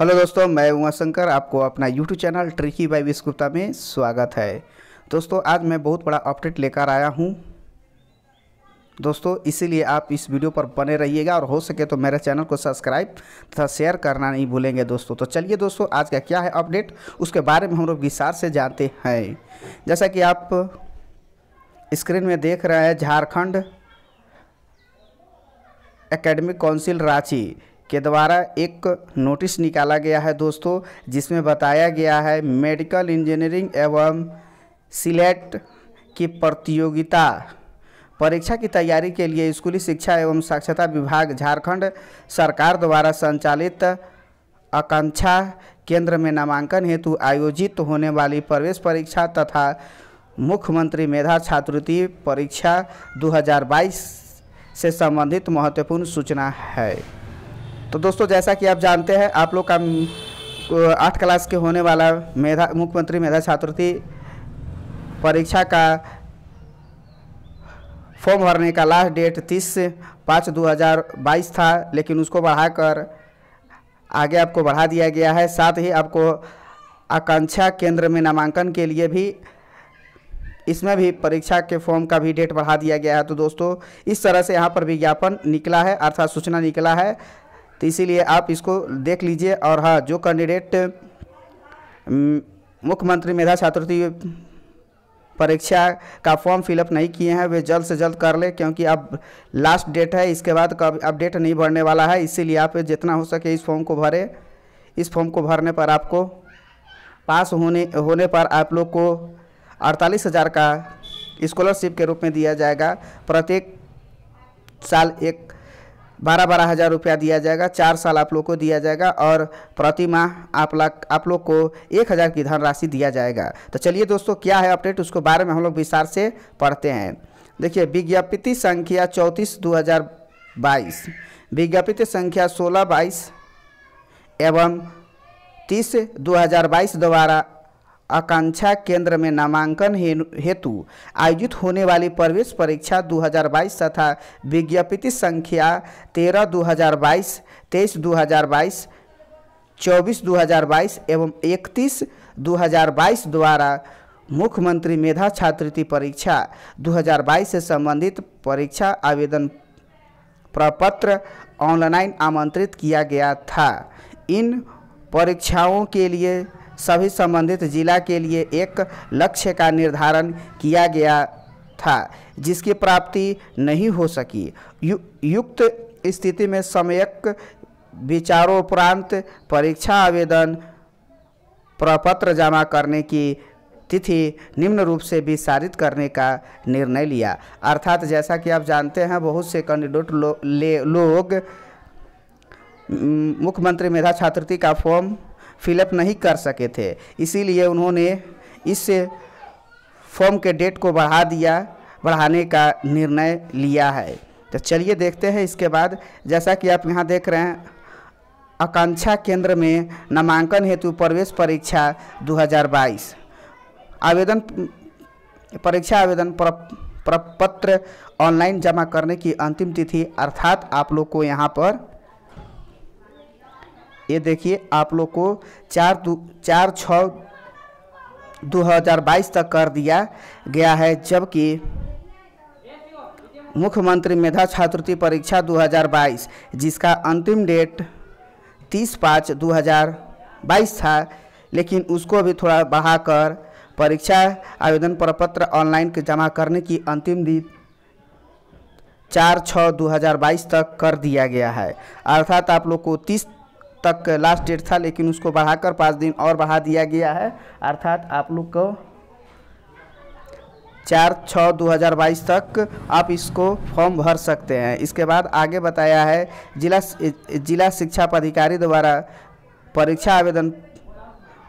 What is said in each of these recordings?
hello दोस्तों मैं उमा शंकर आपको अपना YouTube channel tricky by Vish Gupta में स्वागत है दोस्तों आज मैं बहुत बड़ा अपडेट लेकर आया हूँ दोस्तों इसीलिए आप इस वीडियो पर बने रहिएगा और हो सके तो मेरे चैनल को सब्सक्राइब तथा शेयर करना नहीं भूलेंगे दोस्तों तो चलिए दोस्तों आज का क्या है अपडेट उसके बारे में हम लोग विस्तार से जानते हैं जैसा कि आप स्क्रीन में देख रहे हैं झारखंड एकेडमिक काउंसिल रांची के द्वारा एक नोटिस निकाला गया है दोस्तों जिसमें बताया गया है मेडिकल इंजीनियरिंग एवं सिलेक्ट की प्रतियोगिता परीक्षा की तैयारी के लिए स्कूली शिक्षा एवं साक्षरता विभाग झारखंड सरकार द्वारा संचालित आकांक्षा केंद्र में नामांकन हेतु आयोजित होने वाली प्रवेश परीक्षा तथा मुख्यमंत्री मेधा छात्रवृत्ति परीक्षा 2022 से संबंधित महत्वपूर्ण सूचना है तो दोस्तों जैसा कि आप जानते हैं आप लोग का आठ क्लास के होने वाला मेधा मुख्यमंत्री मेधा छात्रवृत्ति परीक्षा का फॉर्म भरने का लास्ट डेट तीस पाँच दो हज़ार बाईस था लेकिन उसको बढ़ाकर आगे आपको बढ़ा दिया गया है साथ ही आपको आकांक्षा केंद्र में नामांकन के लिए भी इसमें भी परीक्षा के फॉर्म का भी डेट बढ़ा दिया गया है तो दोस्तों इस तरह से यहाँ पर विज्ञापन निकला है अर्थात सूचना निकला है तो इसीलिए आप इसको देख लीजिए और हाँ जो कैंडिडेट मुख्यमंत्री मेधा छात्रवृत्ति परीक्षा का फॉर्म फिलअप नहीं किए हैं वे जल्द से जल्द कर लें क्योंकि अब लास्ट डेट है इसके बाद कब अपडेट नहीं भरने वाला है इसीलिए आप जितना हो सके इस फॉर्म को भरें इस फॉर्म को भरने पर आपको पास होने होने पर आप लोग को अड़तालीस हज़ार का स्कॉलरशिप के रूप में दिया जाएगा प्रत्येक साल एक बारह बारह हज़ार रुपया दिया जाएगा चार साल आप लोग को दिया जाएगा और प्रति माह आप लाख आप लोग को एक हज़ार की धनराशि दिया जाएगा तो चलिए दोस्तों क्या है अपडेट उसको बारे में हम लोग विस्तार से पढ़ते हैं देखिए विज्ञापिति संख्या चौंतीस दो हज़ार बाईस विज्ञापित संख्या सोलह बाईस एवं तीस दो हज़ार बाईस द्वारा आकांक्षा केंद्र में नामांकन हेतु आयोजित होने वाली प्रवेश परीक्षा 2022 तथा विज्ञप्ति संख्या 13 2022 23 2022 24 2022 एवं 31 2022 द्वारा मुख्यमंत्री मेधा छात्रवृत्ति परीक्षा 2022 से संबंधित परीक्षा आवेदन प्रपत्र ऑनलाइन आमंत्रित किया गया था इन परीक्षाओं के लिए सभी संबंधित जिला के लिए एक लक्ष्य का निर्धारण किया गया था जिसकी प्राप्ति नहीं हो सकी यु, युक्त स्थिति में समयक विचारोपरांत परीक्षा आवेदन प्रपत्र जमा करने की तिथि निम्न रूप से विस्तारित करने का निर्णय लिया अर्थात जैसा कि आप जानते हैं बहुत से कैंडिडेट लो, ले, लोग मुख्यमंत्री मेधा छात्रवृत्ति का फॉर्म फिलअप नहीं कर सके थे इसीलिए उन्होंने इस फॉर्म के डेट को बढ़ा दिया बढ़ाने का निर्णय लिया है तो चलिए देखते हैं इसके बाद जैसा कि आप यहाँ देख रहे हैं आकांक्षा केंद्र में नामांकन हेतु प्रवेश परीक्षा 2022 आवेदन परीक्षा आवेदन प्रपत्र ऑनलाइन जमा करने की अंतिम तिथि अर्थात आप लोग को यहाँ पर ये देखिए आप लोग को चार दू चार छ 2022 तक कर दिया गया है जबकि मुख्यमंत्री मेधा छात्रवृत्ति परीक्षा 2022 जिसका अंतिम डेट 30 पाँच 2022 था लेकिन उसको भी थोड़ा बढ़ाकर परीक्षा आवेदन प्रपत्र ऑनलाइन के जमा करने की अंतिम दिन चार छः 2022 तक कर दिया गया है अर्थात आप लोग को तीस तक लास्ट डेट था लेकिन उसको बढ़ाकर पाँच दिन और बढ़ा दिया गया है अर्थात आप लोग को चार छः दो हज़ार बाईस तक आप इसको फॉर्म भर सकते हैं इसके बाद आगे बताया है जिला जिला शिक्षा पदाधिकारी द्वारा परीक्षा आवेदन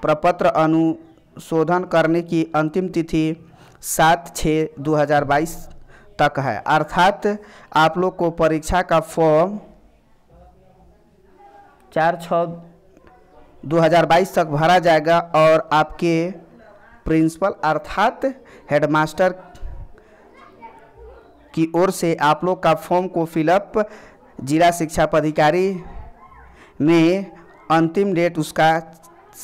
प्रपत्र अनुशोधन करने की अंतिम तिथि सात छः दो हज़ार बाईस तक है अर्थात आप लोग को परीक्षा का फॉर्म चार छः 2022 तक भरा जाएगा और आपके प्रिंसिपल अर्थात हेडमास्टर की ओर से आप लोग का फॉर्म को फिलअप जिला शिक्षा पदाधिकारी में अंतिम डेट उसका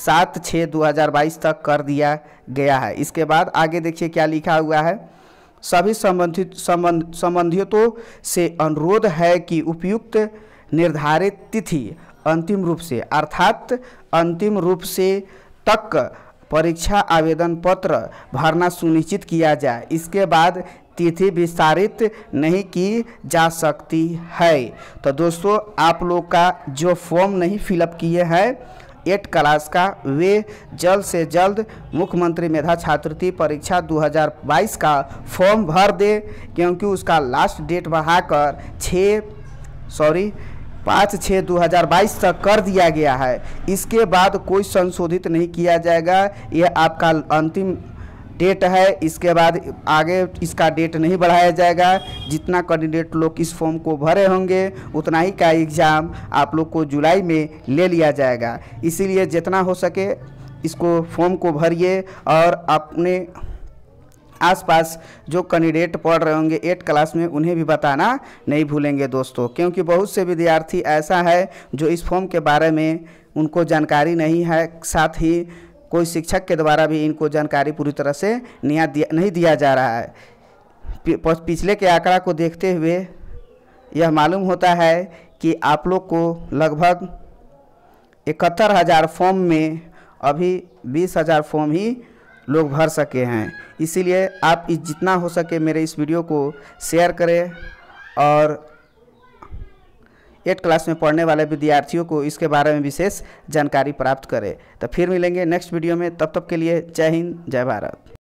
सात छः 2022 तक कर दिया गया है इसके बाद आगे देखिए क्या लिखा हुआ है सभी संबंधित संबंध संबंधितों तो से अनुरोध है कि उपयुक्त निर्धारित तिथि अंतिम रूप से अर्थात अंतिम रूप से तक परीक्षा आवेदन पत्र भरना सुनिश्चित किया जाए इसके बाद तिथि विस्तारित नहीं की जा सकती है तो दोस्तों आप लोग का जो फॉर्म नहीं फिलअप किए हैं एट क्लास का वे जल्द से जल्द मुख्यमंत्री मेधा छात्रवृत्ति परीक्षा 2022 का फॉर्म भर दे क्योंकि उसका लास्ट डेट बढ़ाकर छः सॉरी पाँच छः दो हज़ार बाईस तक कर दिया गया है इसके बाद कोई संशोधित नहीं किया जाएगा यह आपका अंतिम डेट है इसके बाद आगे इसका डेट नहीं बढ़ाया जाएगा जितना कैंडिडेट लोग इस फॉर्म को भरे होंगे उतना ही का एग्ज़ाम आप लोग को जुलाई में ले लिया जाएगा इसीलिए जितना हो सके इसको फॉर्म को भरिए और अपने आसपास जो कैंडिडेट पढ़ रहे होंगे एट क्लास में उन्हें भी बताना नहीं भूलेंगे दोस्तों क्योंकि बहुत से विद्यार्थी ऐसा है जो इस फॉर्म के बारे में उनको जानकारी नहीं है साथ ही कोई शिक्षक के द्वारा भी इनको जानकारी पूरी तरह से दिया, नहीं दिया जा रहा है पिछले के आंकड़ा को देखते हुए यह मालूम होता है कि आप लोग को लगभग इकहत्तर हज़ार फॉर्म में अभी बीस हज़ार फॉर्म ही लोग भर सके हैं इसीलिए आप इस जितना हो सके मेरे इस वीडियो को शेयर करें और एट क्लास में पढ़ने वाले विद्यार्थियों को इसके बारे में विशेष जानकारी प्राप्त करें तो फिर मिलेंगे नेक्स्ट वीडियो में तब तक के लिए जय हिंद जय भारत